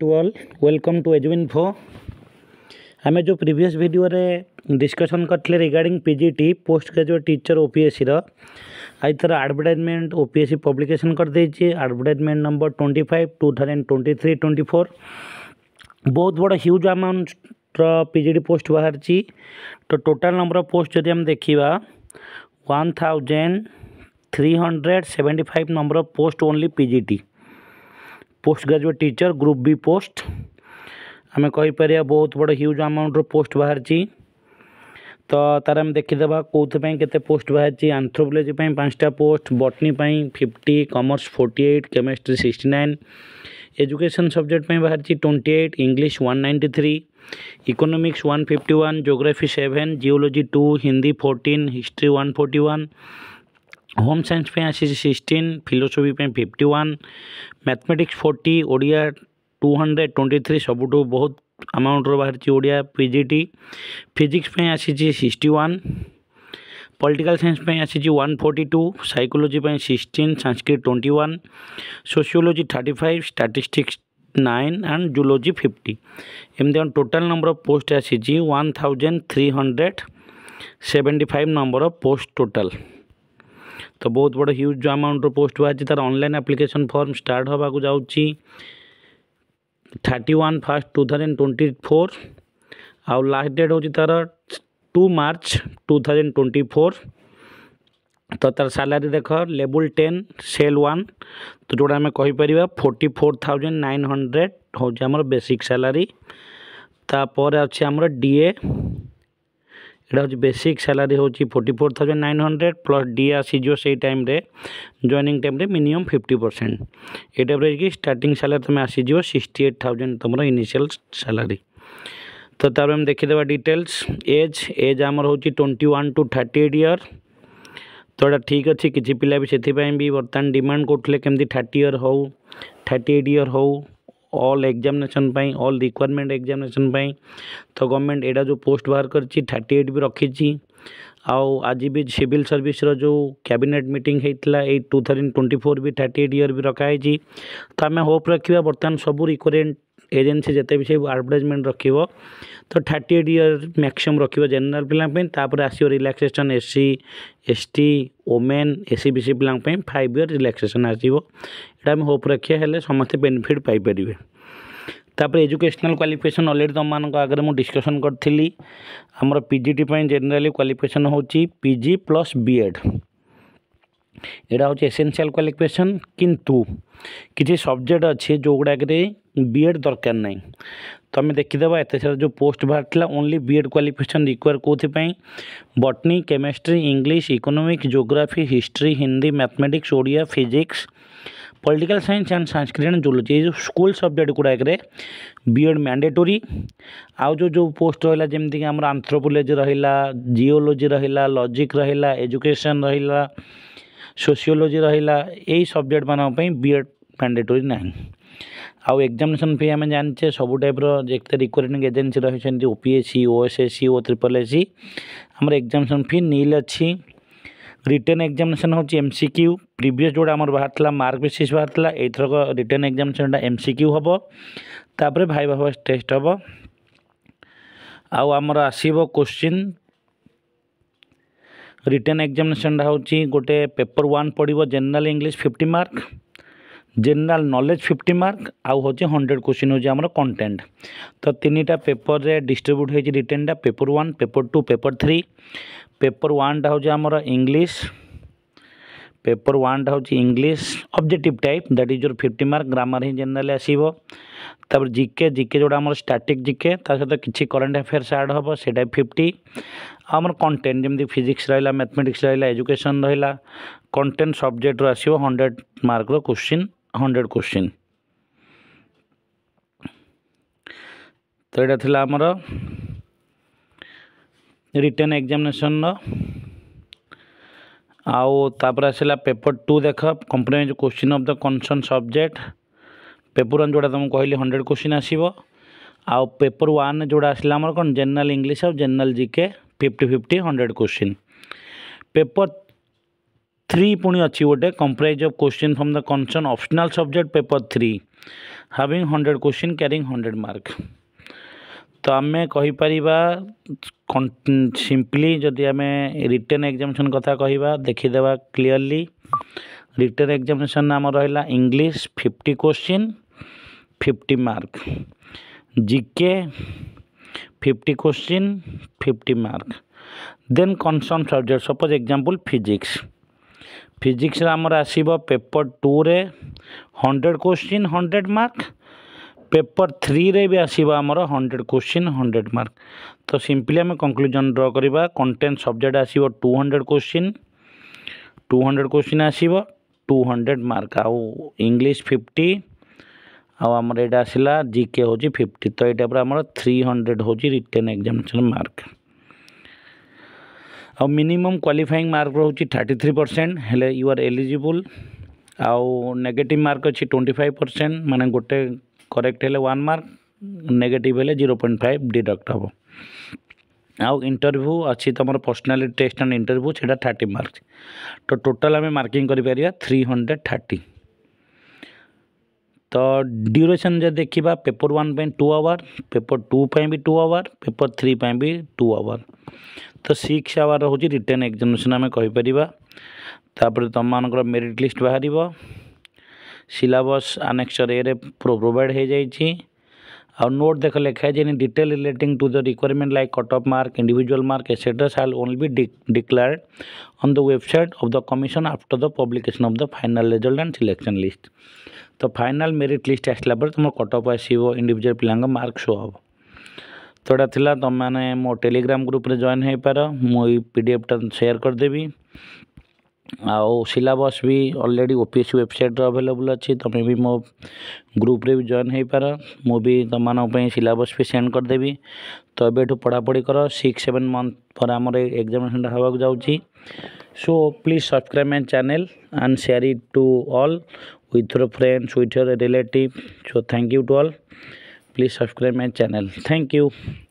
to all welcome to Eduwin फो आम जो वीडियो रे डिस्कसन करते regarding PG T post graduate teacher OPSC आई थर आडभटाइजमेंट ओपीएससी पब्लिकेसन करदे advertisement number twenty five two thousand twenty three twenty four बहुत बड़ा huge amount PG T post बाहर तो टोटाल नंबर ऑफ पोस्ट जदि देखा one thousand three hundred seventy five number of post only PG T post graduate teacher group B post ଆମେ କହିପାରିବା ବହୁତ ବଡ଼ ହ୍ୟୁଜ୍ ଆମାଉଣ୍ଟର ପୋଷ୍ଟ ବାହାରିଛି ତ ତା'ର ଆମେ ଦେଖିଦେବା କେଉଁଥିପାଇଁ କେତେ ପୋଷ୍ଟ ବାହାରିଛି ଆନ୍ଥ୍ରୋପୋଲୋଜି ପାଇଁ ପାଞ୍ଚଟା ପୋଷ୍ଟ ବଟନୀ ପାଇଁ fifty commerce forty eight chemistry sixty nine education subject ପାଇଁ ବାହାରିଛି twenty eight English one ninety three economics one fifty one geography seven geology two Hindi fourteen history one forty one home science पे यहाँ sixteen philosophy fifty one mathematics forty Odia two hundred twenty three सब तो बहुत आमाउंटर बाहरी Odia P G T physics पे sixty one political science पे आसी one forty two psychology sixteen Sanskrit twenty one sociology thirty five statistics nine and zoology fifty एमती total number of post आसी one thousand three hundred seventy five number of post total তো ବହୁତ ବଡ଼ huge ଆମାଉଣ୍ଟର post ବାହାରିଛି ତା'ର online application form start ହେବାକୁ ଯାଉଛି thirty one first two thousand twenty four ଆଉ ଲାଷ୍ଟ ଡେଟ୍ ହେଉଛି ତା'ର two March two thousand twenty four ତ ତା'ର ସାଲାରୀ ଦେଖ ଲେବୁଲ୍ ଟେନ୍ ସେଲ୍ ୱାନ୍ ତ ଯେଉଁଟା ଆମେ କହିପାରିବା forty four thousand nine hundred ହେଉଛି ଆମର ବେସିକ୍ ସାଲାରୀ ତାପରେ ଅଛି ଆମର ଡି ଏ यहाँ हूँ बेसिक सैलरी हूँ forty four thousand nine hundred plus D आसीज से time joining time minimum fifty percent एटा कि स्टार्ट सालरी तुम आसीज सिक्सटी एट थाउजेंड तुम इनिशियल सैलरी तो तुम देखीदे डिटेल्स एज एज आमर हूँ twenty one two thirty eight year तो यहाँ ठीक अच्छे किसी पिला भी से बर्तमान डिमाण करते कमी थर्टी इयर हो थर्टी एट इयर हो all examination all requirement examination तो गवर्नमेंट एडा जो पोस्ट बाहर कर थर्टी एट भी रखी आउ आज भी सिविल सर्विस जो कैबिनेट मीटिंग होता है ये टू थाउज ट्वेंटी फोर भी थार्टी एट इयर भी रखाई तो आम होप रखा बर्तमान सब रिक्वरेन्ट ଏଜେନ୍ସି ଯେତେ ବି ସେ ଆଡ଼ଭର୍ଟାଇଜମେଣ୍ଟ ରଖିବ ତ ଥାର୍ଟି ଏଇଟ୍ ଇୟର୍ ମ୍ୟାକ୍ସିମମ୍ ରଖିବ ଜେନେରାଲ୍ ପିଲାଙ୍କ ପାଇଁ ତା'ପରେ ଆସିବ relaxation S C S T women S C B C ପିଲାଙ୍କ ପାଇଁ ଫାଇଭ୍ ଇୟର୍ ରିଲାକ୍ସେସନ୍ ଆସିବ ଏଇଟା ଆମେ ହୋପ୍ ରଖିବା ହେଲେ ସମସ୍ତେ ବେନିଫିଟ୍ ପାଇପାରିବେ ତାପରେ ଏଜୁକେସନାଲ୍ କ୍ୱାଲିଫିକେସନ୍ ଅଲରେଡ଼ି ତୁମମାନଙ୍କ ଆଗରେ ମୁଁ ଡିସ୍କସନ୍ କରିଥିଲି ଆମର ପି ଜି ଟି ପାଇଁ ଜେନେରାଲି କ୍ୱାଲିଫିକେସନ୍ ହେଉଛି P G plus B Ed ଏଇଟା ହେଉଛି ଏସେନ୍ସିଆଲ୍ କ୍ୱାଲିଫିକେସନ୍ କିନ୍ତୁ किसी सब्जेक्ट अच्छे तो जो गुड़ाक बी एड दरकार ना तुम देखीद ये सारा जो पोस्ट बाहर ओनली बी क्वाफिकेसन रिक्वयर कौपाई botany chemistry English economics geography history Hindi mathematics Odia physics political science and Sanskrit and zoology ये जो स्कूल सब्जेक्ट गुड़ाक बी मैंडेटोरी आज जो जो पोस्ट रहा जमीक आंथ्रोपोलोजी रहा जिओलोजी रहा लजिक रहा एजुकेशन रहा ସୋସିଓଲୋଜି ରହିଲା ଏଇ ସବଜେକ୍ଟମାନଙ୍କ ପାଇଁ ବି ଏଡ଼୍ ମ୍ୟାଣ୍ଡେଟୋରୀ ନାହିଁ ଆଉ ଏକ୍ଜାମିନେସନ୍ ଫି ଆମେ ଜାଣିଛେ ସବୁ ଟାଇପ୍ର ଯେତେ ରିକ୍ରୁଟିଂ ଏଜେନ୍ସି ରହିଛନ୍ତି O P S C O S S C O triple S C ଆମର ଏକ୍ଜାମିନେସନ୍ ଫି ନିଲ୍ ଅଛି ରିଟର୍ନ ଏକ୍ଜାମିନେସନ୍ ହେଉଛି ଏମ୍ ସି କ୍ୟୁ ପ୍ରିଭିୟସ୍ ଯେଉଁଟା ଆମର ବାହାରିଥିଲା ମାର୍କ ବେସିସ୍ ବାହାରିଥିଲା ଏଇଥରକ ରିଟର୍ନ ଏକ୍ଜାମିନେସନ୍ଟା ଏମ୍ ସି କ୍ୟୁ ହେବ ତାପରେ ଭାଇବା ଭଏସ୍ ଟେଷ୍ଟ ହେବ ଆଉ ଆମର ଆସିବ କୋଶ୍ଚିନ୍ ରିଟର୍ନ ଏକ୍ଜାମିନେସନ୍ଟା ହେଉଛି ଗୋଟେ ପେପର୍ ୱାନ୍ ପଡ଼ିବ general English fifty mark general knowledge fifty mark ଆଉ ହେଉଛି ହଣ୍ଡ୍ରେଡ଼ କୋଶ୍ଚିନ୍ ହେଉଛି ଆମର କଣ୍ଟେଣ୍ଟ ତ ତିନିଟା ପେପର୍ରେ ଡିଷ୍ଟ୍ରିବ୍ୟୁଟ୍ ହେଇଛି ରିଟର୍ନଟା paper one paper two paper three paper ୱାନ୍ଟା ହେଉଛି ଆମର ଇଂଲିଶ পেপর ওয়ানটা ହେଉଛି English objective type that is your fifty mark grammar ହିଁ ଜେନେରାଲି ଆସିବ ତାପରେ ଜିକେ ଜିକେ ଯେଉଁଟା ଆମର ଷ୍ଟାଟିକ୍ ଜିକେ ତା ସହିତ କିଛି କରେଣ୍ଟ ଆଫେୟାର୍ସ ଆଡ଼୍ ହେବ ସେଇଟା ଫିଫ୍ଟି ଆଉ ଆମର କଣ୍ଟେଣ୍ଟ ଯେମିତି ଫିଜିକ୍ସ ରହିଲା ମ୍ୟାଥମେଟିକ୍ସ ରହିଲା ଏଜୁକେସନ୍ ରହିଲା କଣ୍ଟେଣ୍ଟ ସବଜେକ୍ଟରୁ ଆସିବ ହଣ୍ଡ୍ରେଡ଼ ମାର୍କର କୋଶ୍ଚିନ୍ ହଣ୍ଡ୍ରେଡ଼ କୋଶ୍ଚିନ୍ ତ ଏଇଟା ଥିଲା ଆମର ରିଟର୍ନ ଏକ୍ଜାମିନେସନ୍ର ଆଉ ତା'ପରେ ଆସିଲା ପେପର୍ ଟୁ ଦେଖ compromise question of the concern subject paper one ଯେଉଁଟା ତୁମକୁ କହିଲି ହଣ୍ଡ୍ରେଡ଼୍ କୋଶ୍ଚିନ୍ ଆସିବ ଆଉ ପେପର୍ ୱାନ୍ ଯେଉଁଟା ଆସିଲା ଆମର କ'ଣ ଜେନେରାଲ୍ ଇଂଲିଶ ଆଉ general K fifty fifty hundred question paper three ପୁଣି ଅଛି ଗୋଟେ comprise of question from the concern optional subject paper three having hundred question carrying hundred mark ତ ଆମେ କହିପାରିବା ସିମ୍ପଲି ଯଦି ଆମେ ରିଟେନ୍ ଏକ୍ଜାମିନେସନ୍ କଥା କହିବା ଦେଖିଦେବା କ୍ଲିଅର୍ଲି ରିଟେନ୍ ଏକ୍ଜାମିନେସନ୍ ଆମର ରହିଲା English fifty question fifty mark GK fifty question fifty mark then concern subject suppose example physics ଫିଜିକ୍ସରେ ଆମର ଆସିବ ପେପର୍ ଟୁରେ hundred question hundred mark paper three रे भी आसवा आमर हंड्रेड क्वेश्चन हंड्रेड मार्क तो सिंपली आम कंक्लूजन ड्र करवा कंटेन्ट सब्जेक्ट आस two hundred question two hundred question आसो टू हंड्रेड मार्क आउ इंग्लीश फिफ्टी आमर ये आसला जिके हूँ फिफ्टी तो यहाँ पर आम थ्री हंड्रेड हूँ रिटर्न एक्जामेसन मार्क आ मिनिमम क्वाफाइंग मार्क रोज थर्टी थ्री परसेंट हेल्ले यू आर एलिजिबुल आउ नेगेटिव मार्क अच्छे ट्वेंटी फाइव परसेंट मैंने गोटे करेक्ट हेले वन मार्क नेगेटिव हेले जीरो पॉइंट फाइव डिडक्ट हम आउ इंटरव्यू अच्छी तुम पर्सनालीटी टेस्ट एंड इंटरव्यू से थर्टी मार्क्स तो टोटाल आम मार्किंग कर थ्री हंड्रेड थर्टी तो ड्यूरेसन जब देखा पेपर वन पे टू आवर पेपर टू भी टू आवर पेपर थ्री भी टू आवर तो सिक्स आवर रोज रिटर्न एक्जामेसन आम कहीपर तापर तुम मेरीट लिस्ट बाहर ସିଲାବସ୍ ଆନେକ୍ସର୍ ଏରେ ପ୍ରୋଭାଇଡ଼୍ ହୋଇଯାଇଛି ଆଉ ନୋଟ୍ ଦେଖ ଲେଖା ହେଇଛି any detail relating to the requirement like cut off mark individual mark etcetera shall only be declared on the website of the commission after the publication of the final result and selection list ତ final merit list ଆସିଲା ପରେ ତୁମର cut off ଆସିବ individual ପିଲାଙ୍କ mark show ହେବ ତ ଏଇଟା ଥିଲା ତୁମମାନେ ମୋ ଟେଲିଗ୍ରାମ ଗ୍ରୁପରେ ଜଏନ୍ ହୋଇପାର ମୁଁ ଏଇ ପିଡ଼ିଏଫ୍ଟା ସେୟାର କରିଦେବି ଆଉ ସିଲାବସ୍ ବି ଅଲରେଡ଼ି ଓ ପି ଏସ୍ ୱେବସାଇଟ୍ରେ ଆଭେଲେବୁଲ୍ ଅଛି ତୁମେ ବି ମୋ ଗ୍ରୁପ୍ରେ ବି ଜଏନ୍ ହେଇପାର ମୁଁ ବି ତୁମମାନଙ୍କ ପାଇଁ ସିଲାବସ୍ ବି ସେଣ୍ଡ କରିଦେବି ତ ଏବେଠୁ ପଢ଼ାପଢ଼ି କର ସିକ୍ସ ସେଭେନ୍ ମନ୍ଥ ପରେ ଆମର ଏକ୍ଜାମିନେସନ୍ଟା ହେବାକୁ ଯାଉଛି so please subscribe my channel and share it to all with your friends with your relative so thank you to all please subscribe my channel thank you